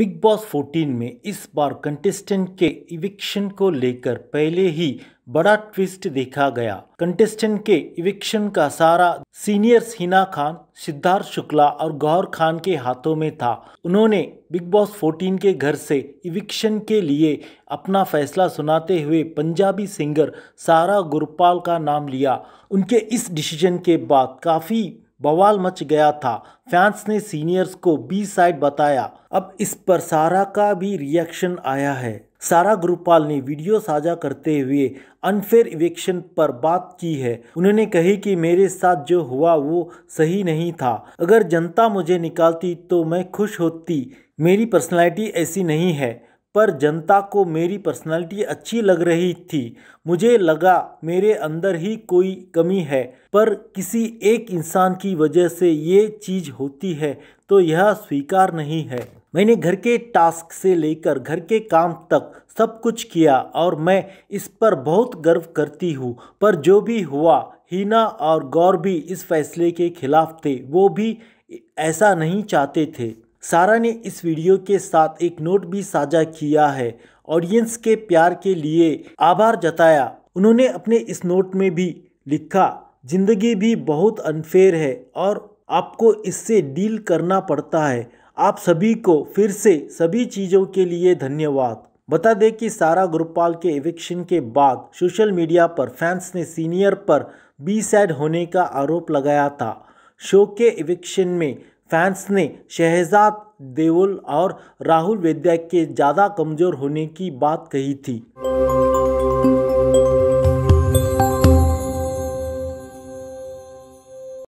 big boss 14 में इस बार contestant के इविक्शन को लेकर पहले ही बड़ा ट्विस्ट देखा गया कंटेस्टेंट के इविक्शन का सारा सीनियर्स हिना खान सिद्धार्थ शुक्ला और गौर खान के हाथों में था उन्होंने बिग बॉस 14 के घर से इविक्शन के लिए अपना फैसला सुनाते हुए पंजाबी सिंगर सारा गुरपाल का नाम लिया उनके इस डिसीजन के बाद काफ़ी बवाल मच गया था फैंस ने सीनियर्स को बी साइड बताया अब इस पर सारा का भी रिएक्शन आया है सारा गुरुपाल ने वीडियो साझा करते हुए अनफेयर इवेक्शन पर बात की है उन्होंने कही कि मेरे साथ जो हुआ वो सही नहीं था अगर जनता मुझे निकालती तो मैं खुश होती मेरी पर्सनैलिटी ऐसी नहीं है पर जनता को मेरी पर्सनालिटी अच्छी लग रही थी मुझे लगा मेरे अंदर ही कोई कमी है पर किसी एक इंसान की वजह से ये चीज़ होती है तो यह स्वीकार नहीं है मैंने घर के टास्क से लेकर घर के काम तक सब कुछ किया और मैं इस पर बहुत गर्व करती हूँ पर जो भी हुआ हीना और गौर भी इस फैसले के खिलाफ थे वो भी ऐसा नहीं चाहते थे सारा ने इस वीडियो के साथ एक नोट भी साझा किया है ऑडियंस के प्यार के लिए आभार जताया उन्होंने अपने इस नोट में भी लिखा जिंदगी भी बहुत अनफेयर है और आपको इससे डील करना पड़ता है आप सभी को फिर से सभी चीज़ों के लिए धन्यवाद बता दें कि सारा गुरुपाल के एविक्शन के बाद सोशल मीडिया पर फैंस ने सीनियर पर बी सैड होने का आरोप लगाया था शो के एविक्शन में फैंस ने शहजाद देओल और राहुल वेद्या के ज़्यादा कमज़ोर होने की बात कही थी